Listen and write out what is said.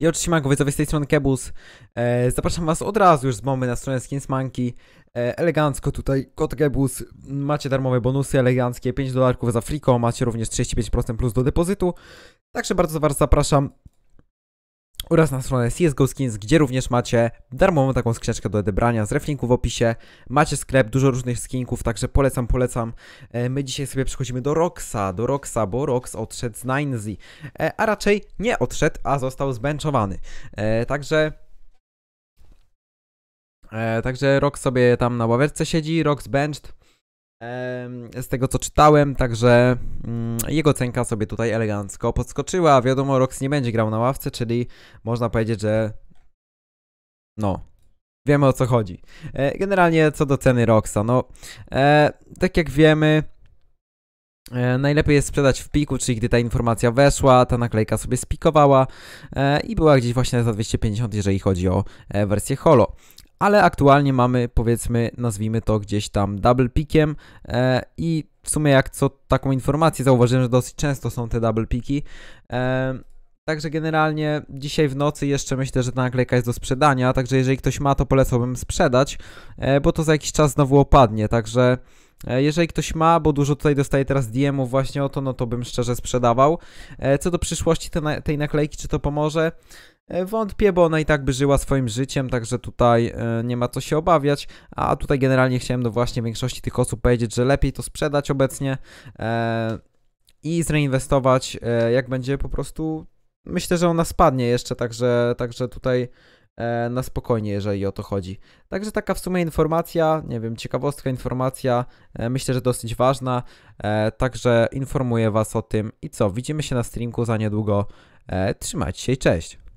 Ja oczywiście Mankowicowie z tej strony Kebus. E, zapraszam was od razu już z bomby na stronę Skins Monkey. E, elegancko tutaj, kod Kebus. Macie darmowe bonusy eleganckie, 5 dolarków za friko, macie również 35% plus do depozytu. Także bardzo was zapraszam oraz na stronę CSGO Skins, gdzie również macie darmową taką skrzyneczkę do odebrania z reflinku w opisie. Macie sklep, dużo różnych skinków, także polecam, polecam. E, my dzisiaj sobie przechodzimy do Roxa, do Roxa, bo Rox odszedł z Ninezy, e, a raczej nie odszedł, a został zbenczowany. E, także... Także Rox sobie tam na ławeczce siedzi, Rox benched, z tego co czytałem, także mm, jego cenka sobie tutaj elegancko podskoczyła. Wiadomo, Rox nie będzie grał na ławce, czyli można powiedzieć, że no, wiemy o co chodzi. E, generalnie co do ceny Roxa, no e, tak jak wiemy, e, Najlepiej jest sprzedać w piku, czyli gdy ta informacja weszła, ta naklejka sobie spikowała i była gdzieś właśnie za 250, jeżeli chodzi o wersję holo ale aktualnie mamy powiedzmy, nazwijmy to gdzieś tam double pickiem e, i w sumie jak co taką informację zauważyłem, że dosyć często są te double piki. E, Także generalnie dzisiaj w nocy jeszcze myślę, że ta naklejka jest do sprzedania, także jeżeli ktoś ma, to polecałbym sprzedać, e, bo to za jakiś czas znowu opadnie, także e, jeżeli ktoś ma, bo dużo tutaj dostaje teraz DM-ów właśnie o to, no to bym szczerze sprzedawał. E, co do przyszłości tej naklejki, czy to pomoże? E, wątpię, bo ona i tak by żyła swoim życiem, także tutaj e, nie ma co się obawiać. A tutaj generalnie chciałem do właśnie większości tych osób powiedzieć, że lepiej to sprzedać obecnie e, i zreinwestować, jak będzie po prostu. Myślę, że ona spadnie jeszcze, także, także tutaj na spokojnie, jeżeli o to chodzi. Także taka w sumie informacja, nie wiem, ciekawostka, informacja, myślę, że dosyć ważna. Także informuję Was o tym i co, widzimy się na streamku za niedługo. Trzymajcie się i cześć!